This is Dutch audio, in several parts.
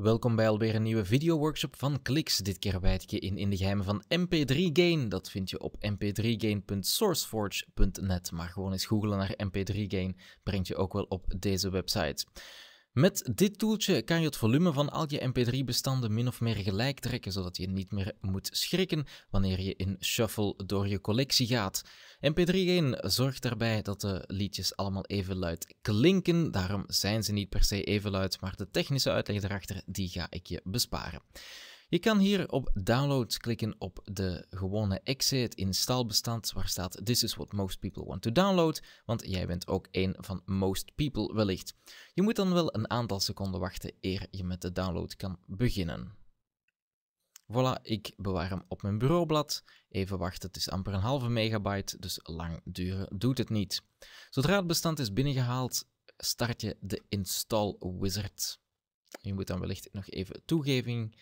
Welkom bij alweer een nieuwe video-workshop van Kliks. Dit keer wijd ik je in in de geheimen van MP3 Gain. Dat vind je op mp3gain.sourceforge.net. Maar gewoon eens googlen naar MP3 Gain brengt je ook wel op deze website. Met dit toeltje kan je het volume van al je mp3-bestanden min of meer gelijk trekken, zodat je niet meer moet schrikken wanneer je in shuffle door je collectie gaat. mp3-1 zorgt daarbij dat de liedjes allemaal even luid klinken, daarom zijn ze niet per se even luid, maar de technische uitleg daarachter die ga ik je besparen. Je kan hier op download klikken op de gewone exe, het installbestand waar staat This is what most people want to download, want jij bent ook een van most people wellicht. Je moet dan wel een aantal seconden wachten eer je met de download kan beginnen. Voilà, ik bewaar hem op mijn bureaublad. Even wachten, het is amper een halve megabyte, dus lang duren doet het niet. Zodra het bestand is binnengehaald, start je de install wizard. Je moet dan wellicht nog even toegeving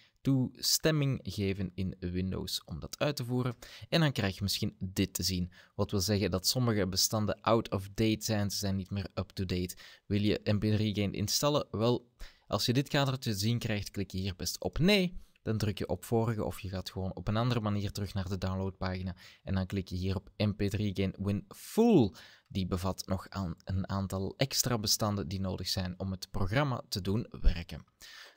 stemming geven in Windows om dat uit te voeren. En dan krijg je misschien dit te zien. Wat wil zeggen dat sommige bestanden out of date zijn, ze zijn niet meer up-to-date. Wil je MP3 Gain installen? Wel, als je dit kader te zien krijgt, klik je hier best op nee. Dan druk je op vorige of je gaat gewoon op een andere manier terug naar de downloadpagina. En dan klik je hier op MP3 Gain Win Full. Die bevat nog aan een aantal extra bestanden die nodig zijn om het programma te doen werken.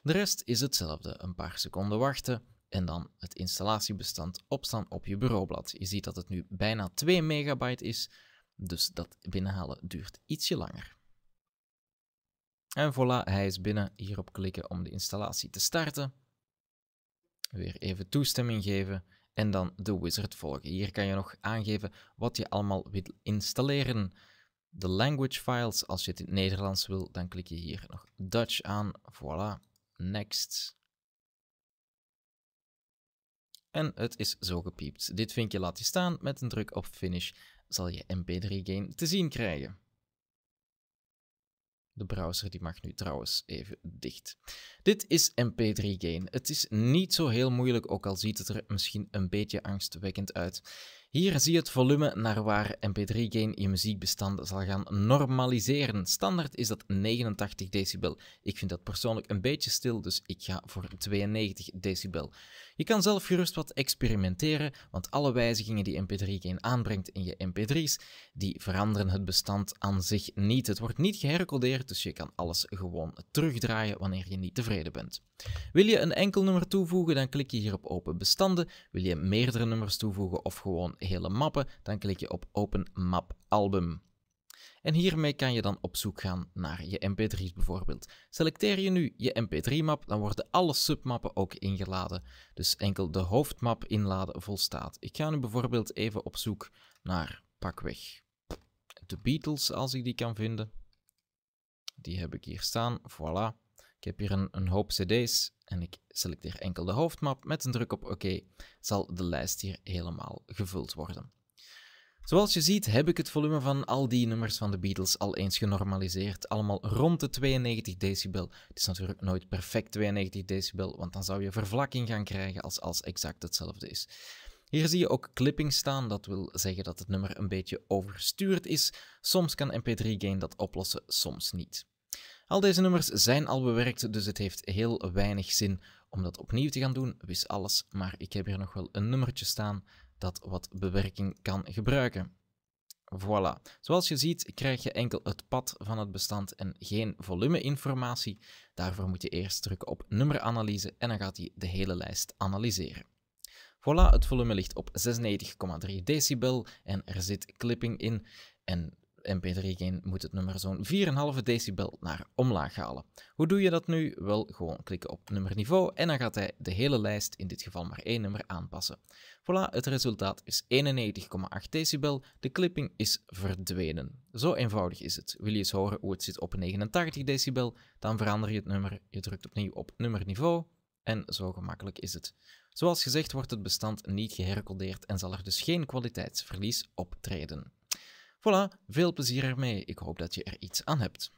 De rest is hetzelfde, een paar seconden wachten en dan het installatiebestand opstaan op je bureaublad. Je ziet dat het nu bijna 2 megabyte is, dus dat binnenhalen duurt ietsje langer. En voilà, hij is binnen. Hierop klikken om de installatie te starten. Weer even toestemming geven en dan de wizard volgen. Hier kan je nog aangeven wat je allemaal wilt installeren. De language files, als je het in het Nederlands wil, dan klik je hier nog Dutch aan. Voilà next. En het is zo gepiept. Dit vinkje laat je staan. Met een druk op finish zal je MP3 gain te zien krijgen. De browser die mag nu trouwens even dicht. Dit is MP3 Gain. Het is niet zo heel moeilijk, ook al ziet het er misschien een beetje angstwekkend uit. Hier zie je het volume naar waar MP3-gain je muziekbestand zal gaan normaliseren. Standaard is dat 89 decibel. Ik vind dat persoonlijk een beetje stil, dus ik ga voor 92 decibel. Je kan zelf gerust wat experimenteren, want alle wijzigingen die MP3-gain aanbrengt in je MP3's, die veranderen het bestand aan zich niet. Het wordt niet gehercodeerd, dus je kan alles gewoon terugdraaien wanneer je niet tevreden bent. Wil je een enkel nummer toevoegen, dan klik je hier op open bestanden. Wil je meerdere nummers toevoegen of gewoon hele mappen, dan klik je op Open Map Album. En hiermee kan je dan op zoek gaan naar je mp3's bijvoorbeeld. Selecteer je nu je mp3-map, dan worden alle submappen ook ingeladen. Dus enkel de hoofdmap inladen volstaat. Ik ga nu bijvoorbeeld even op zoek naar pakweg de Beatles, als ik die kan vinden. Die heb ik hier staan, voilà. Ik heb hier een, een hoop cd's en ik selecteer enkel de hoofdmap. Met een druk op oké OK, zal de lijst hier helemaal gevuld worden. Zoals je ziet heb ik het volume van al die nummers van de Beatles al eens genormaliseerd. Allemaal rond de 92 decibel. Het is natuurlijk nooit perfect 92 decibel, want dan zou je vervlakking gaan krijgen als als exact hetzelfde is. Hier zie je ook clipping staan, dat wil zeggen dat het nummer een beetje overstuurd is. Soms kan MP3 Gain dat oplossen, soms niet. Al deze nummers zijn al bewerkt, dus het heeft heel weinig zin om dat opnieuw te gaan doen. Wist alles, maar ik heb hier nog wel een nummertje staan dat wat bewerking kan gebruiken. Voilà. Zoals je ziet krijg je enkel het pad van het bestand en geen volumeinformatie. Daarvoor moet je eerst drukken op nummeranalyse en dan gaat hij de hele lijst analyseren. Voilà, het volume ligt op 96,3 decibel en er zit clipping in. En MP3-gain moet het nummer zo'n 4,5 decibel naar omlaag halen. Hoe doe je dat nu? Wel, gewoon klikken op nummerniveau en dan gaat hij de hele lijst, in dit geval maar één nummer, aanpassen. Voilà, het resultaat is 91,8 decibel, de clipping is verdwenen. Zo eenvoudig is het. Wil je eens horen hoe het zit op 89 decibel? Dan verander je het nummer, je drukt opnieuw op nummerniveau en zo gemakkelijk is het. Zoals gezegd wordt het bestand niet gehercodeerd en zal er dus geen kwaliteitsverlies optreden. Voilà, veel plezier ermee. Ik hoop dat je er iets aan hebt.